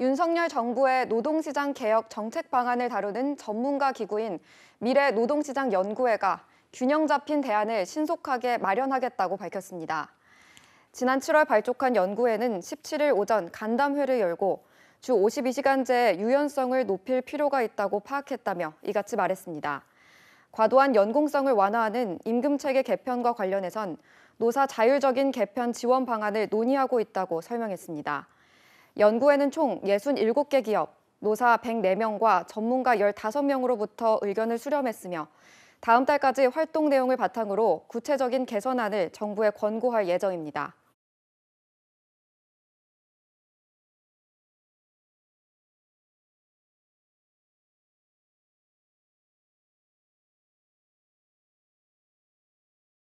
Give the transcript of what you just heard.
윤석열 정부의 노동시장 개혁 정책 방안을 다루는 전문가 기구인 미래 노동시장 연구회가 균형 잡힌 대안을 신속하게 마련하겠다고 밝혔습니다. 지난 7월 발족한 연구회는 17일 오전 간담회를 열고 주 52시간제 유연성을 높일 필요가 있다고 파악했다며 이같이 말했습니다. 과도한 연공성을 완화하는 임금체계 개편과 관련해선 노사 자율적인 개편 지원 방안을 논의하고 있다고 설명했습니다. 연구에는 총 67개 기업, 노사 104명과 전문가 15명으로부터 의견을 수렴했으며 다음 달까지 활동 내용을 바탕으로 구체적인 개선안을 정부에 권고할 예정입니다.